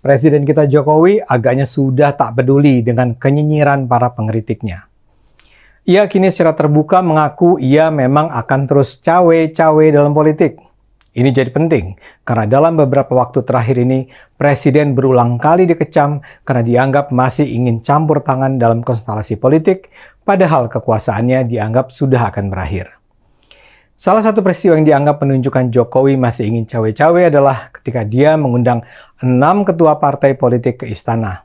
Presiden kita Jokowi agaknya sudah tak peduli dengan kenyinyiran para pengkritiknya. Ia kini secara terbuka mengaku ia memang akan terus cawe-cawe dalam politik. Ini jadi penting karena dalam beberapa waktu terakhir ini presiden berulang kali dikecam karena dianggap masih ingin campur tangan dalam konstelasi politik padahal kekuasaannya dianggap sudah akan berakhir. Salah satu peristiwa yang dianggap menunjukkan Jokowi masih ingin cawe-cawe adalah ketika dia mengundang enam ketua partai politik ke istana.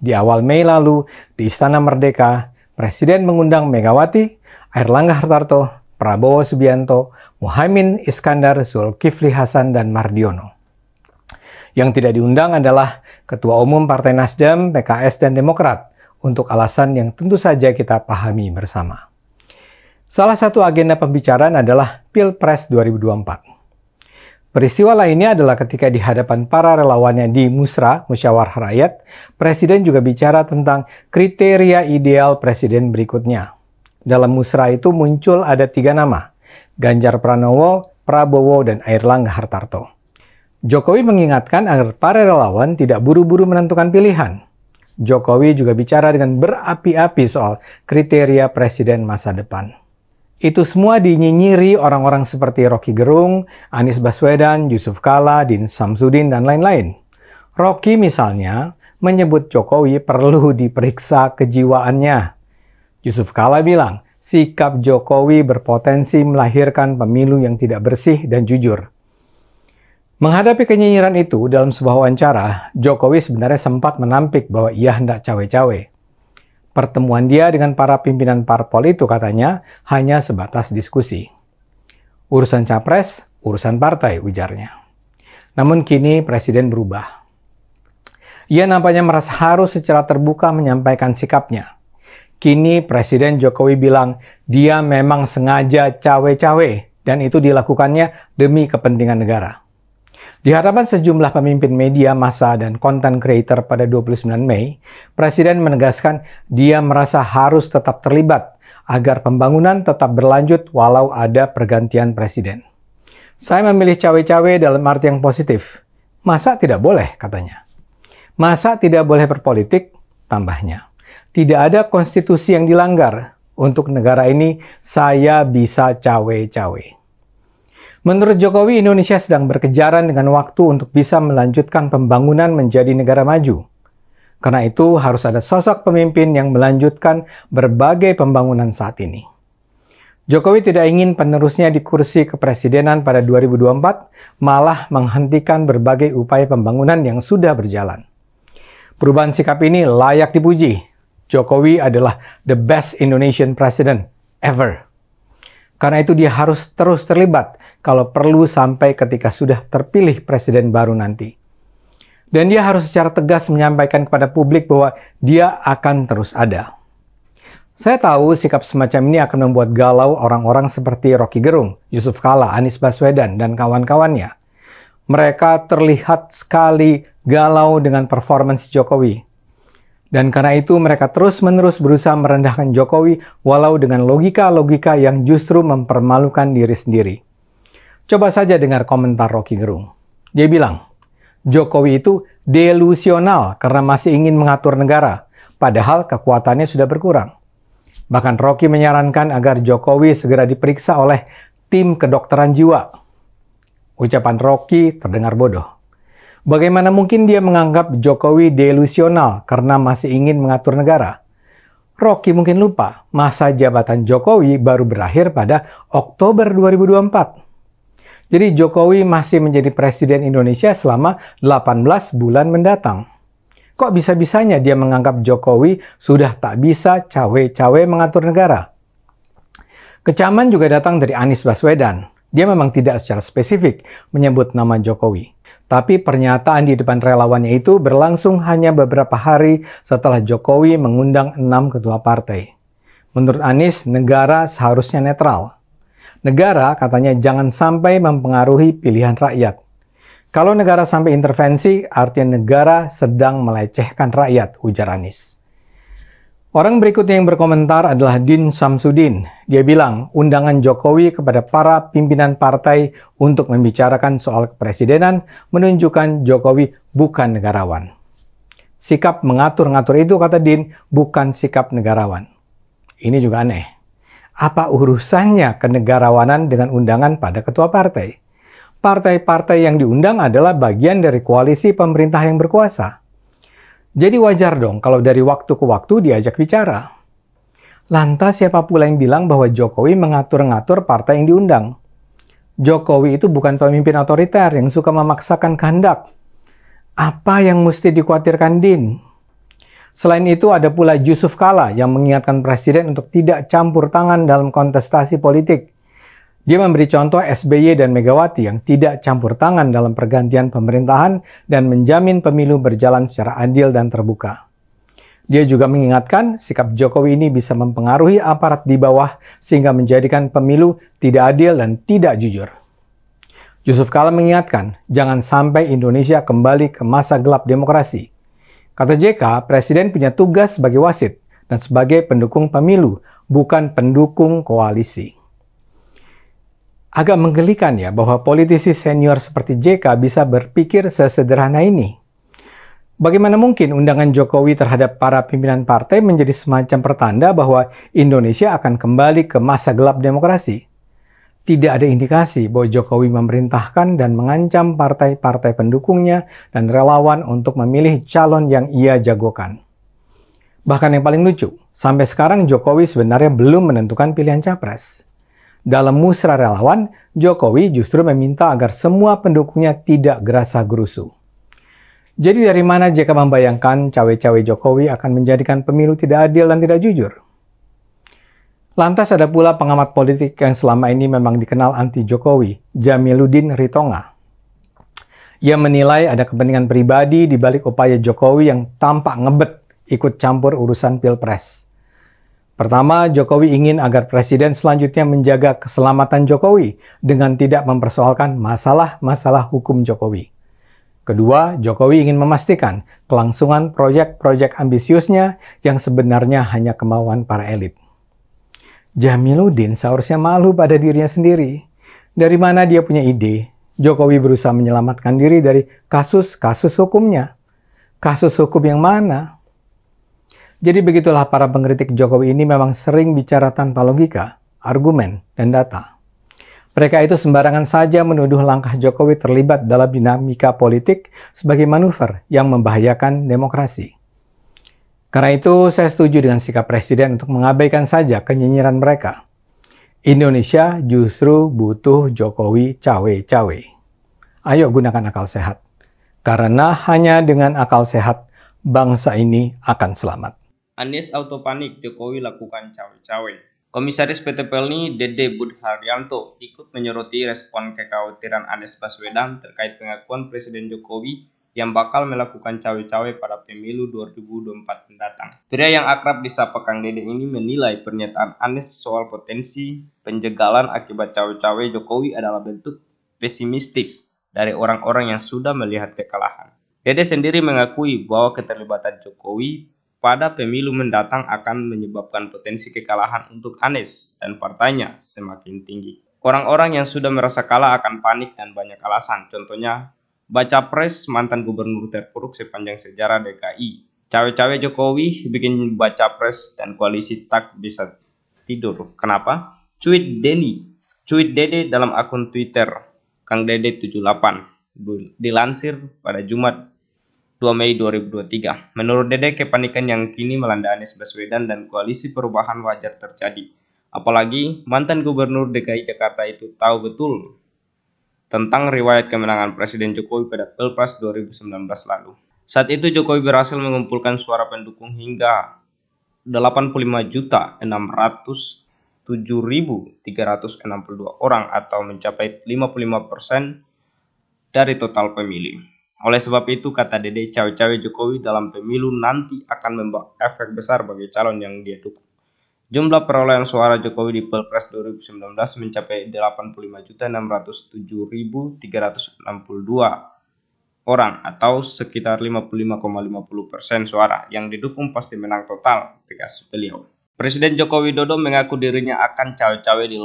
Di awal Mei lalu, di Istana Merdeka, Presiden mengundang Megawati, Airlangga Hartarto, Prabowo Subianto, Muhammad Iskandar, Zulkifli Hasan, dan Mardiono. Yang tidak diundang adalah Ketua Umum Partai Nasdem, PKS, dan Demokrat untuk alasan yang tentu saja kita pahami bersama. Salah satu agenda pembicaraan adalah Pilpres 2024. Peristiwa lainnya adalah ketika di hadapan para relawannya di Musra, Musyawarah Rakyat, Presiden juga bicara tentang kriteria ideal Presiden berikutnya. Dalam Musra itu muncul ada tiga nama, Ganjar Pranowo, Prabowo, dan Airlangga Hartarto. Jokowi mengingatkan agar para relawan tidak buru-buru menentukan pilihan. Jokowi juga bicara dengan berapi-api soal kriteria Presiden masa depan. Itu semua dinyinyiri orang-orang seperti Rocky Gerung, Anies Baswedan, Yusuf Kala, Din Samsudin, dan lain-lain. Rocky misalnya menyebut Jokowi perlu diperiksa kejiwaannya. Yusuf Kala bilang, sikap Jokowi berpotensi melahirkan pemilu yang tidak bersih dan jujur. Menghadapi kenyinyiran itu, dalam sebuah wawancara, Jokowi sebenarnya sempat menampik bahwa ia hendak cawe-cawe. Pertemuan dia dengan para pimpinan parpol itu katanya hanya sebatas diskusi. Urusan capres, urusan partai, ujarnya. Namun kini presiden berubah. Ia nampaknya merasa harus secara terbuka menyampaikan sikapnya. Kini Presiden Jokowi bilang dia memang sengaja cawe-cawe dan itu dilakukannya demi kepentingan negara. Di hadapan sejumlah pemimpin media, massa, dan konten creator pada 29 Mei, Presiden menegaskan dia merasa harus tetap terlibat agar pembangunan tetap berlanjut walau ada pergantian Presiden. Saya memilih cawe-cawe dalam arti yang positif. Masa tidak boleh, katanya. Masa tidak boleh berpolitik, tambahnya. Tidak ada konstitusi yang dilanggar. Untuk negara ini, saya bisa cawe-cawe. Menurut Jokowi, Indonesia sedang berkejaran dengan waktu untuk bisa melanjutkan pembangunan menjadi negara maju. Karena itu harus ada sosok pemimpin yang melanjutkan berbagai pembangunan saat ini. Jokowi tidak ingin penerusnya di kursi kepresidenan pada 2024 malah menghentikan berbagai upaya pembangunan yang sudah berjalan. Perubahan sikap ini layak dipuji. Jokowi adalah the best Indonesian president ever. Karena itu dia harus terus terlibat kalau perlu sampai ketika sudah terpilih presiden baru nanti. Dan dia harus secara tegas menyampaikan kepada publik bahwa dia akan terus ada. Saya tahu sikap semacam ini akan membuat galau orang-orang seperti Rocky Gerung, Yusuf Kala, Anies Baswedan, dan kawan-kawannya. Mereka terlihat sekali galau dengan performance Jokowi. Dan karena itu mereka terus-menerus berusaha merendahkan Jokowi walau dengan logika-logika yang justru mempermalukan diri sendiri. Coba saja dengar komentar Rocky Gerung. Dia bilang, Jokowi itu delusional karena masih ingin mengatur negara, padahal kekuatannya sudah berkurang. Bahkan Rocky menyarankan agar Jokowi segera diperiksa oleh tim kedokteran jiwa. Ucapan Rocky terdengar bodoh. Bagaimana mungkin dia menganggap Jokowi delusional karena masih ingin mengatur negara? Rocky mungkin lupa, masa jabatan Jokowi baru berakhir pada Oktober 2024. Jadi Jokowi masih menjadi presiden Indonesia selama 18 bulan mendatang. Kok bisa-bisanya dia menganggap Jokowi sudah tak bisa cawe-cawe mengatur negara? Kecaman juga datang dari Anies Baswedan. Dia memang tidak secara spesifik menyebut nama Jokowi. Tapi pernyataan di depan relawannya itu berlangsung hanya beberapa hari setelah Jokowi mengundang enam ketua partai. Menurut Anies, negara seharusnya netral. Negara katanya jangan sampai mempengaruhi pilihan rakyat. Kalau negara sampai intervensi, artinya negara sedang melecehkan rakyat, ujar Anies. Orang berikutnya yang berkomentar adalah Din Samsudin. Dia bilang, undangan Jokowi kepada para pimpinan partai untuk membicarakan soal kepresidenan menunjukkan Jokowi bukan negarawan. Sikap mengatur-ngatur itu, kata Din, bukan sikap negarawan. Ini juga aneh. Apa urusannya kenegarawanan dengan undangan pada ketua partai? Partai-partai yang diundang adalah bagian dari koalisi pemerintah yang berkuasa. Jadi wajar dong kalau dari waktu ke waktu diajak bicara. Lantas siapa pula yang bilang bahwa Jokowi mengatur-ngatur partai yang diundang? Jokowi itu bukan pemimpin otoriter yang suka memaksakan kehendak. Apa yang mesti dikhawatirkan Din? Selain itu, ada pula Yusuf Kala yang mengingatkan presiden untuk tidak campur tangan dalam kontestasi politik. Dia memberi contoh SBY dan Megawati yang tidak campur tangan dalam pergantian pemerintahan dan menjamin pemilu berjalan secara adil dan terbuka. Dia juga mengingatkan sikap Jokowi ini bisa mempengaruhi aparat di bawah sehingga menjadikan pemilu tidak adil dan tidak jujur. Yusuf Kala mengingatkan, jangan sampai Indonesia kembali ke masa gelap demokrasi Kata JK, presiden punya tugas sebagai wasit dan sebagai pendukung pemilu, bukan pendukung koalisi. Agak menggelikan ya bahwa politisi senior seperti JK bisa berpikir sesederhana ini. Bagaimana mungkin undangan Jokowi terhadap para pimpinan partai menjadi semacam pertanda bahwa Indonesia akan kembali ke masa gelap demokrasi? tidak ada indikasi bahwa Jokowi memerintahkan dan mengancam partai-partai pendukungnya dan relawan untuk memilih calon yang ia jagokan. Bahkan yang paling lucu, sampai sekarang Jokowi sebenarnya belum menentukan pilihan capres. Dalam musra relawan, Jokowi justru meminta agar semua pendukungnya tidak gerasa gerusu. Jadi dari mana jika membayangkan cawe-cawe Jokowi akan menjadikan pemilu tidak adil dan tidak jujur? Lantas ada pula pengamat politik yang selama ini memang dikenal anti-Jokowi, Jamiludin Ritonga. Ia menilai ada kepentingan pribadi di balik upaya Jokowi yang tampak ngebet ikut campur urusan Pilpres. Pertama, Jokowi ingin agar presiden selanjutnya menjaga keselamatan Jokowi dengan tidak mempersoalkan masalah-masalah hukum Jokowi. Kedua, Jokowi ingin memastikan kelangsungan proyek-proyek ambisiusnya yang sebenarnya hanya kemauan para elit. Jamiludin seharusnya malu pada dirinya sendiri. Dari mana dia punya ide? Jokowi berusaha menyelamatkan diri dari kasus-kasus hukumnya. Kasus hukum yang mana? Jadi begitulah para pengkritik Jokowi ini memang sering bicara tanpa logika, argumen, dan data. Mereka itu sembarangan saja menuduh langkah Jokowi terlibat dalam dinamika politik sebagai manuver yang membahayakan demokrasi. Karena itu, saya setuju dengan sikap Presiden untuk mengabaikan saja kenyinyiran mereka. Indonesia justru butuh Jokowi cawe-cawe. Ayo gunakan akal sehat. Karena hanya dengan akal sehat, bangsa ini akan selamat. Anies auto panik, Jokowi lakukan cawe-cawe. Komisaris PT Pelni Dede Budharyanto ikut menyoroti respon kekhawatiran Anies Baswedan terkait pengakuan Presiden Jokowi yang bakal melakukan cawe-cawe pada pemilu 2024 mendatang. Pria yang akrab disapa Kang Dede ini menilai pernyataan Anies soal potensi penjegalan akibat cawe-cawe Jokowi adalah bentuk pesimistis dari orang-orang yang sudah melihat kekalahan. Dede sendiri mengakui bahwa keterlibatan Jokowi pada pemilu mendatang akan menyebabkan potensi kekalahan untuk Anies dan partainya semakin tinggi. Orang-orang yang sudah merasa kalah akan panik dan banyak alasan, contohnya Baca Pres mantan gubernur terpuruk sepanjang sejarah DKI. Cawe-cawe Jokowi bikin baca pres dan koalisi tak bisa tidur. Kenapa? Cuit Denny, cuit Dede dalam akun Twitter Kang Dede 78 dilansir pada Jumat 2 Mei 2023. Menurut Dede, kepanikan yang kini melanda Anies Baswedan dan koalisi perubahan wajar terjadi. Apalagi mantan gubernur DKI Jakarta itu tahu betul tentang riwayat kemenangan Presiden Jokowi pada Pilpres 2019 lalu. Saat itu Jokowi berhasil mengumpulkan suara pendukung hingga 85.607.362 orang atau mencapai 55% dari total pemilih. Oleh sebab itu, kata Dede, cawe-cawe Jokowi dalam pemilu nanti akan membawa efek besar bagi calon yang dia dukung. Jumlah perolehan suara Jokowi di Pilpres 2019 mencapai 85.607.362 orang atau sekitar 55,50 persen suara yang didukung pasti menang total, tegas beliau. Presiden Joko Widodo mengaku dirinya akan cawe-cawe di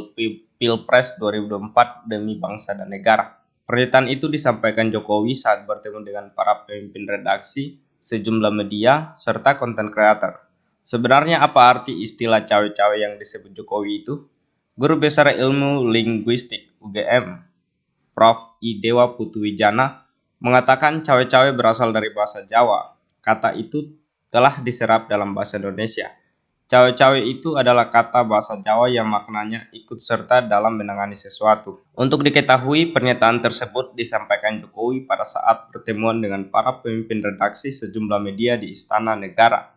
Pilpres 2024 demi bangsa dan negara. Pernyataan itu disampaikan Jokowi saat bertemu dengan para pemimpin redaksi, sejumlah media, serta konten kreator. Sebenarnya apa arti istilah cawe-cawe yang disebut Jokowi itu? Guru Besar Ilmu Linguistik UGM, Prof. I. Dewa Putu Wijana, mengatakan cawe-cawe berasal dari bahasa Jawa. Kata itu telah diserap dalam bahasa Indonesia. Cawe-cawe itu adalah kata bahasa Jawa yang maknanya ikut serta dalam menangani sesuatu. Untuk diketahui, pernyataan tersebut disampaikan Jokowi pada saat pertemuan dengan para pemimpin redaksi sejumlah media di Istana Negara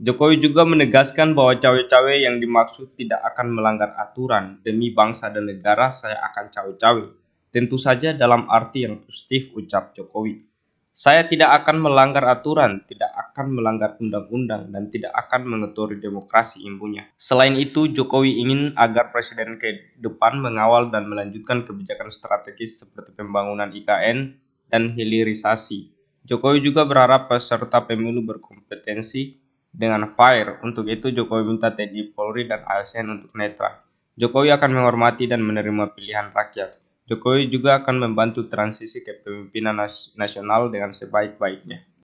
Jokowi juga menegaskan bahwa cawe-cawe yang dimaksud tidak akan melanggar aturan demi bangsa dan negara saya akan cawe-cawe. Tentu saja dalam arti yang positif ucap Jokowi. Saya tidak akan melanggar aturan, tidak akan melanggar undang-undang, dan tidak akan mengetori demokrasi imbunya. Selain itu, Jokowi ingin agar presiden ke depan mengawal dan melanjutkan kebijakan strategis seperti pembangunan IKN dan hilirisasi. Jokowi juga berharap peserta pemilu berkompetensi dengan Fire. Untuk itu Jokowi minta TNI Polri dan ASN untuk netral. Jokowi akan menghormati dan menerima pilihan rakyat. Jokowi juga akan membantu transisi kepemimpinan nas nasional dengan sebaik-baiknya.